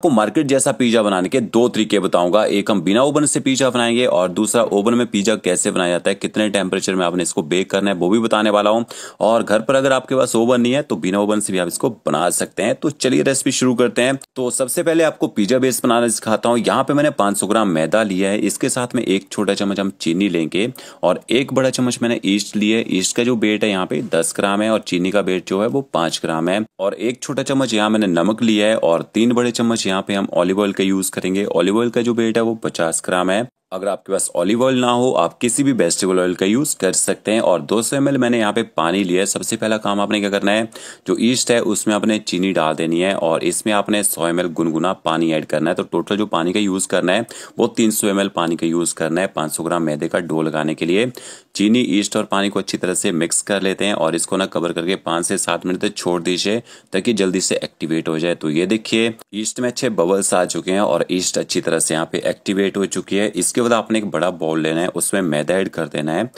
आपको मार्केट जैसा पिज्जा बनाने के दो तरीके बताऊंगा एक हम बिना ओवन से पिज्जा बनाएंगे और दूसरा ओवन में पिज्जा कैसे बनाया जाता है कितने टेम्परेचर में आपने इसको बेक करना है वो भी बताने वाला हूं और घर पर अगर आपके पास ओवन नहीं है तो बिना ओवन से भी आप इसको बना सकते हैं तो चलिए रेसिपी शुरू करते हैं तो सबसे पहले आपको पिज्जा बेस बनाना सिखाता हूँ यहाँ पे मैंने पांच ग्राम मैदा लिया है इसके साथ में एक छोटा चम्मच हम चीनी लेंगे और एक बड़ा चम्मच मैंने ईस्ट लिया है ईस्ट का जो बेट है यहाँ पे दस ग्राम है और चीनी का बेट जो है वो पांच ग्राम है और एक छोटा चम्मच यहाँ मैंने नमक लिया है और तीन बड़े चम्मच यहाँ पे हम ऑलिव ऑयल का यूज़ करेंगे ऑलिव ऑयल का जो वेट है वो पचास ग्राम है अगर आपके पास ऑलिव ऑयल ना हो आप किसी भी वेजिटेबल ऑयल का यूज़ कर सकते हैं और 200 सौ मैंने यहाँ पे पानी लिया है सबसे पहला काम आपने क्या करना है जो ईस्ट है उसमें आपने चीनी डाल देनी है और इसमें आपने 100 एम गुनगुना पानी ऐड करना है तो टोटल जो पानी का यूज़ करना है वो 300 सौ पानी का यूज़ करना है पांच ग्राम मैदे का डो लगाने के लिए चीनी ईस्ट और पानी को अच्छी तरह से मिक्स कर लेते हैं और इसको ना कवर करके पांच से सात मिनट तक छोड़ दीजिए ताकि जल्दी से एक्टिवेट हो जाए तो ये देखिए ईस्ट में अच्छे बबल्स आ चुके हैं और ईस्ट अच्छी तरह से यहाँ पे एक्टिवेट हो चुकी है इसके उसके बाद आपने एक बड़ा बाउल लेना है उसमें मैदा ऐड कर देना है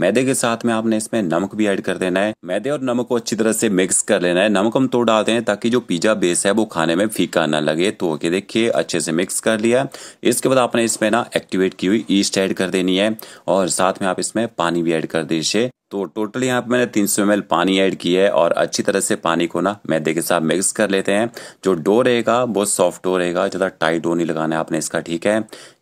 मैदे के साथ में आपने इसमें नमक भी ऐड कर देना है मैदे और नमक को अच्छी तरह से मिक्स कर लेना है नमक हम तो डालते हैं ताकि जो पिज्जा बेस है वो खाने में फीका ना लगे तो ओके देखिए अच्छे से मिक्स कर लिया इसके बाद आपने इसमें ना एक्टिवेट की हुई ईस्ट ऐड कर देनी है और साथ में आप इसमें पानी भी ऐड कर दीजिए तो टोटल यहाँ पे मैंने 300 सौ पानी ऐड किया है और अच्छी तरह से पानी को ना मैदे के साथ मिक्स कर लेते हैं जो डो रहेगा बहुत सॉफ्ट डो रहेगा ज़्यादा टाइट डो नहीं लगाना है आपने इसका ठीक है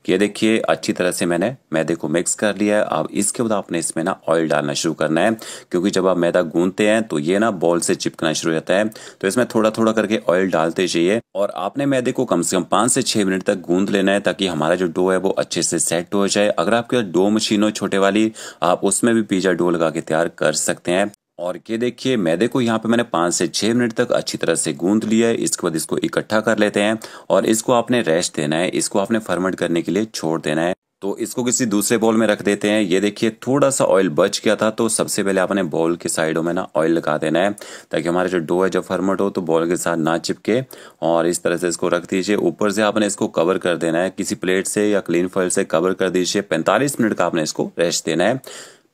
ये देखिए अच्छी तरह से मैंने मैदे को मिक्स कर लिया है अब इसके बाद आपने इसमें ना ऑयल डालना शुरू करना है क्योंकि जब आप मैदा गूंदते हैं तो ये ना बॉल से चिपकना शुरू हो जाता है तो इसमें थोड़ा थोड़ा करके ऑयल डालते चाहिए और आपने मैदे को कम से कम पांच से छह मिनट तक गूंद लेना है ताकि हमारा जो डो है वो अच्छे से सेट हो जाए अगर आपके डो मशीन हो छोटे वाली आप उसमें भी पिज्ज़ा डो लगा के तैयार कर सकते हैं और ये देखिए मैदे को यहाँ पे मैंने पाँच से छः मिनट तक अच्छी तरह से गूंद लिया है इसके बाद इसको इकट्ठा कर लेते हैं और इसको आपने रेस्ट देना है इसको आपने फर्मेंट करने के लिए छोड़ देना है तो इसको किसी दूसरे बॉल में रख देते हैं ये देखिए थोड़ा सा ऑयल बच गया था तो सबसे पहले आपने बॉल के साइडों में ना ऑयल लगा देना है ताकि हमारा जो डो है जब फर्मेंट हो तो बॉल के साथ ना चिपके और इस तरह से इसको रख दीजिए ऊपर से आपने इसको कवर कर देना है किसी प्लेट से या क्लीन फॉइल से कवर कर दीजिए पैंतालीस मिनट का आपने इसको रेस्ट देना है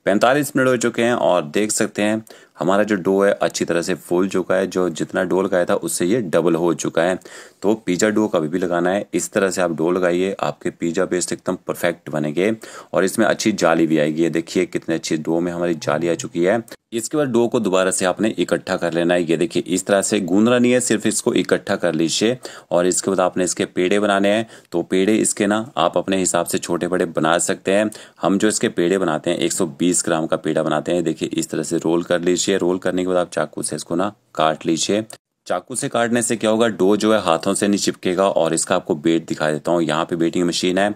45 मिनट हो चुके हैं और देख सकते हैं हमारा जो डो है अच्छी तरह से फूल चुका है जो जितना डो लगाया था उससे ये डबल हो चुका है तो पिज़्ज़ा डो कभी भी लगाना है इस तरह से आप डो लगाइए आपके पिज़्ज़ा बेस्ट एकदम परफेक्ट बनेंगे और इसमें अच्छी जाली भी आएगी देखिए कितने अच्छी डो में हमारी जाली आ चुकी है इसके बाद डो को दोबारा से आपने इकट्ठा कर लेना है ये देखिए इस तरह से गूंदना नहीं है सिर्फ इसको इकट्ठा कर लीजिए और इसके बाद आपने इसके पेड़े बनाने हैं तो पेड़े इसके ना आप अपने हिसाब से छोटे बड़े बना सकते हैं हम जो इसके पेड़े बनाते हैं 120 ग्राम का पेड़ा बनाते हैं देखिए इस तरह से रोल कर लीजिए लीजिए रोल करने के बाद आप चाकू से इसको ना काट लीजिए चाकू से काटने से क्या होगा डो जो है हाथों से नहीं चिपकेगा और इसका आपको बेट दिखा देता हूँ यहाँ पे बेटिंग मशीन है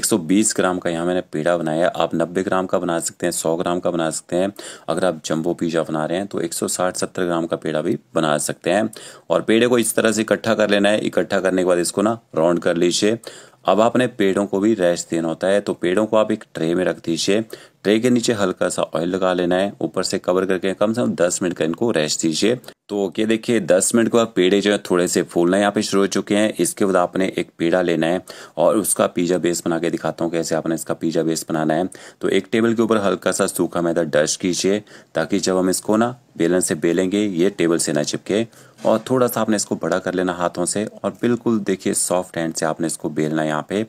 120 ग्राम का यहाँ मैंने पेड़ा बनाया आप 90 ग्राम का बना सकते हैं 100 ग्राम का बना सकते हैं अगर आप जंबो पिज्ज़ा बना रहे हैं तो 160-70 ग्राम का पेड़ा भी बना सकते हैं और पेड़े को इस तरह से इकट्ठा कर लेना है इकट्ठा करने के बाद इसको ना राउंड कर लीजिए अब आपने पेड़ों को भी रेस्ट देना होता है तो पेड़ों को आप एक ट्रे में रख दीजिए ट्रे के नीचे हल्का सा ऑयल लगा लेना है ऊपर से कवर करके कम से कम दस मिनट का इनको रेस्ट दीजिए तो ओके देखिए दस मिनट के बाद पेड़े जो है थोड़े से फूलना यहाँ पे शुरू हो चुके हैं इसके बाद आपने एक पेड़ा लेना है और उसका पिज्जा बेस बना के दिखाता हूँ कैसे आपने इसका पिज्जा बेस बनाना है तो एक टेबल के ऊपर हल्का सा सूखा मैदा डस्ट कीजिए ताकि जब हम इसको ना बेलन से बेलेंगे ये टेबल से ना चिपके और थोड़ा सा आपने इसको बड़ा कर लेना हाथों से और बिल्कुल देखिए सॉफ्ट हैंड से आपने इसको बेलना यहाँ पे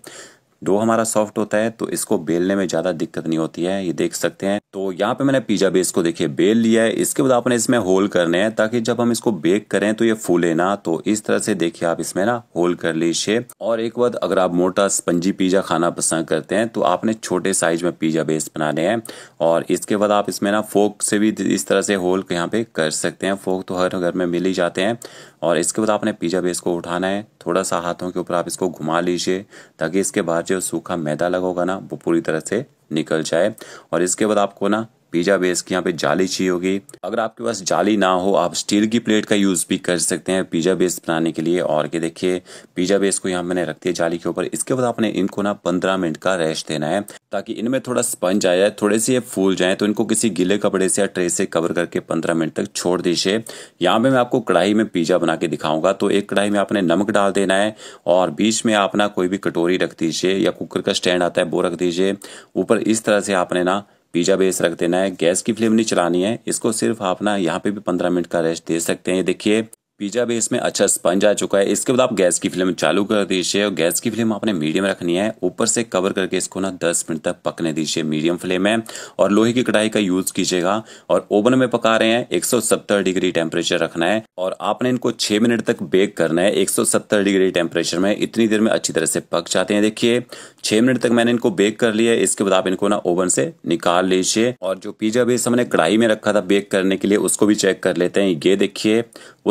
डो हमारा सॉफ्ट होता है तो इसको बेलने में ज़्यादा दिक्कत नहीं होती है ये देख सकते हैं तो यहाँ पे मैंने पिज्ज़ा बेस को देखिए बेल लिया है इसके बाद आपने इसमें होल करने हैं ताकि जब हम इसको बेक करें तो ये फूले ना तो इस तरह से देखिए आप इसमें ना होल कर लीजिए और एक बार अगर आप मोटा स्पंजी पिज्ज़ा खाना पसंद करते हैं तो आपने छोटे साइज में पिज्ज़ा बेस बनाने हैं और इसके बाद आप इसमें ना फोक से भी इस तरह से होल यहाँ पे कर सकते हैं फोक तो हर घर में मिल ही जाते हैं और इसके बाद आपने पिज़्ज़ा बेस को उठाना है थोड़ा सा हाथों के ऊपर आप इसको घुमा लीजिए ताकि इसके बाहर जो सूखा मैदा लगा होगा ना वो पूरी तरह से निकल जाए और इसके बाद आपको ना पिज्जा बेस की यहाँ पे जाली चाहिए होगी अगर आपके पास जाली ना हो आप स्टील की प्लेट का यूज़ भी कर सकते हैं पिज्जा बेस बनाने के लिए और ये देखिए पिज्जा बेस को यहाँ मैंने रख दिया जाली के ऊपर इसके बाद आपने इनको ना पंद्रह मिनट का रेस्ट देना है ताकि इनमें थोड़ा स्पंज आ जाए थोड़े से ये फूल जाए तो इनको किसी गीले कपड़े से या ट्रे से कवर करके पंद्रह मिनट तक छोड़ दीजिए यहाँ पे मैं आपको कढ़ाई में पिज्जा बना के दिखाऊंगा तो एक कढ़ाई में आपने नमक डाल देना है और बीच में आप ना कोई भी कटोरी रख दीजिए या कुकर का स्टैंड आता है वो रख दीजिए ऊपर इस तरह से आपने ना पिज़्ज़ा बेस रख देना है गैस की फ्लेम नहीं चलानी है इसको सिर्फ आप ना यहाँ पे भी पंद्रह मिनट का रेस्ट दे सकते हैं देखिए पिज़्ज़ा बेस में अच्छा स्पंज आ चुका है इसके बाद आप गैस की फ्लेम चालू कर दीजिए और गैस की फ्लेम आपने मीडियम रखनी है ऊपर से कवर करके इसको ना 10 मिनट तक पकने दीजिए मीडियम फ्लेम में और लोहे की कढ़ाई का यूज़ कीजिएगा और ओवन में पका रहे हैं 170 डिग्री टेम्परेचर रखना है और आपने इनको छह मिनट तक बेक करना है एक डिग्री टेम्परेचर में इतनी देर में अच्छी तरह से पक जाते हैं देखिए छह मिनट तक मैंने इनको बेक कर लिया इसके बाद आप इनको ना ओवन से निकाल लीजिए और जो पिज्जा बेस हमने कढ़ाई में रखा था बेक करने के लिए उसको भी चेक कर लेते हैं ये देखिए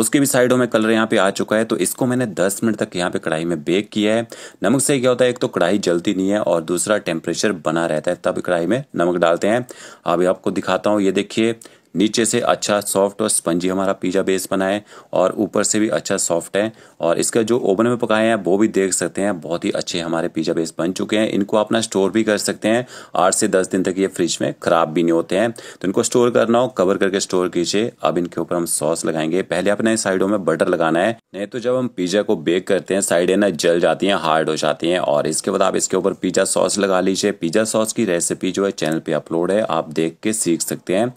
उसके भी साइडों में कलर यहाँ पे आ चुका है तो इसको मैंने दस मिनट तक यहाँ पे कढ़ाई में बेक किया है नमक से क्या होता है एक तो कढ़ाई जलती नहीं है और दूसरा टेम्परेचर बना रहता है तब कढ़ाई में नमक डालते हैं अभी आपको दिखाता हूँ ये देखिए नीचे से अच्छा सॉफ्ट और स्पंजी हमारा पिज़्ज़ा बेस बना है और ऊपर से भी अच्छा सॉफ्ट है और इसका जो ओवन में पकाए हैं वो भी देख सकते हैं बहुत ही अच्छे हमारे पिज़्ज़ा बेस बन चुके हैं इनको अपना स्टोर भी कर सकते हैं आठ से दस दिन तक ये फ्रिज में ख़राब भी नहीं होते हैं तो इनको स्टोर करना हो कवर करके स्टोर कीजिए अब इनके ऊपर हम सॉस लगाएंगे पहले अपने साइडों में बटर लगाना है नहीं तो जब हम पिज़्ज़ा को बेक करते हैं साइडें ना जल जाती हैं हार्ड हो जाती हैं और इसके बाद आप इसके ऊपर पिज़्ज़ा सॉस लगा लीजिए पिज़्ज़ा सॉस की रेसिपी जो है चैनल पर अपलोड है आप देख के सीख सकते हैं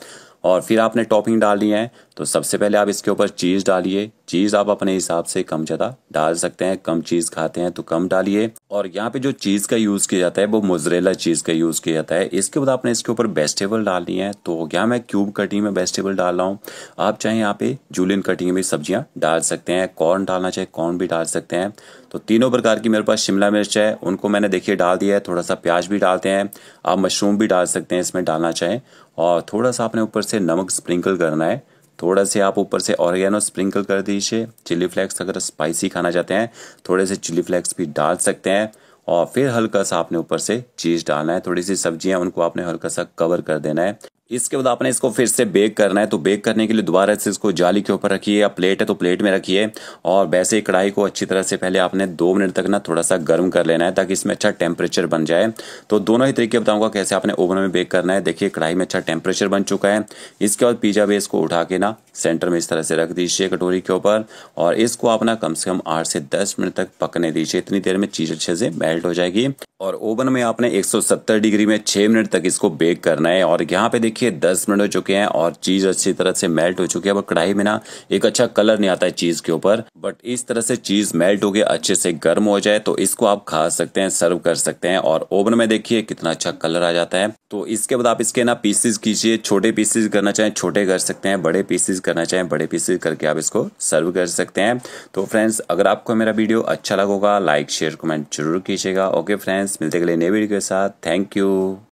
और फिर आपने टॉपिंग डालनी है तो सबसे पहले आप इसके ऊपर चीज़ डालिए चीज़ आप अपने हिसाब से कम ज़्यादा डाल सकते हैं कम चीज़ खाते हैं तो कम डालिए और यहाँ पे जो चीज़ का यूज़ किया जाता है वो मोजरेला चीज़ का यूज़ किया जाता है इसके बाद आपने इसके ऊपर वेजिटेबल डालनी है तो क्या मैं क्यूब कटिंग में वेजिटेबल डाल रहा हूँ आप चाहे यहाँ पे जूलियन कटिंग में सब्जियाँ डाल सकते हैं कॉर्न डालना चाहे कॉर्न भी डाल सकते हैं तो तीनों प्रकार की मेरे पास शिमला मिर्च है उनको मैंने देखिए डाल दिया है थोड़ा सा प्याज भी डालते हैं आप मशरूम भी डाल सकते हैं इसमें डालना चाहें और थोड़ा सा आपने ऊपर से नमक स्प्रिंकल करना है थोड़ा से आप ऊपर से ऑरिगेनो स्प्रिंकल कर दीजिए चिली फ्लेक्स अगर स्पाइसी खाना चाहते हैं थोड़े से चिली फ्लेक्स भी डाल सकते हैं और फिर हल्का सा आपने ऊपर से चीज़ डालना है थोड़ी सी सब्जियां उनको आपने हल्का सा कवर कर देना है इसके बाद आपने इसको फिर से बेक करना है तो बेक करने के लिए दोबारा से इसको जाली के ऊपर रखिए या प्लेट है तो प्लेट में रखिए और वैसे ही कढ़ाई को अच्छी तरह से पहले आपने दो मिनट तक ना थोड़ा सा गर्म कर लेना है ताकि इसमें अच्छा टेम्परेचर बन जाए तो दोनों ही तरीके बताऊंगा कैसे आपने ओवन में बेक करना है देखिए कढ़ाई में अच्छा टेम्परेचर बन चुका है इसके बाद पिज्ज़ा बेस को उठा के ना सेंटर में इस तरह से रख दीजिए कटोरी के ऊपर और इसको आप ना कम से कम आठ से दस मिनट तक पकने दीजिए इतनी देर में चीज़ अच्छे से मेल्ट हो जाएगी और ओवन में आपने 170 डिग्री में 6 मिनट तक इसको बेक करना है और यहाँ पे देखिए 10 मिनट हो चुके हैं और चीज़ अच्छी तरह से मेल्ट हो चुकी है अब कढ़ाई में ना एक अच्छा कलर नहीं आता है चीज़ के ऊपर बट इस तरह से चीज़ मेल्ट हो गया अच्छे से गर्म हो जाए तो इसको आप खा सकते हैं सर्व कर सकते हैं और ओवन में देखिए कितना अच्छा कलर आ जाता है तो इसके बाद आप इसके ना पीसेस कीजिए छोटे पीसेस करना चाहें छोटे कर सकते हैं बड़े पीसेस करना चाहें बड़े पीसेस करके आप इसको सर्व कर सकते हैं तो फ्रेंड्स अगर आपको मेरा वीडियो अच्छा लगेगा लाइक शेयर कमेंट जरूर कीजिएगा ओके फ्रेंड्स मिलते अगले नए वीडियो के साथ थैंक यू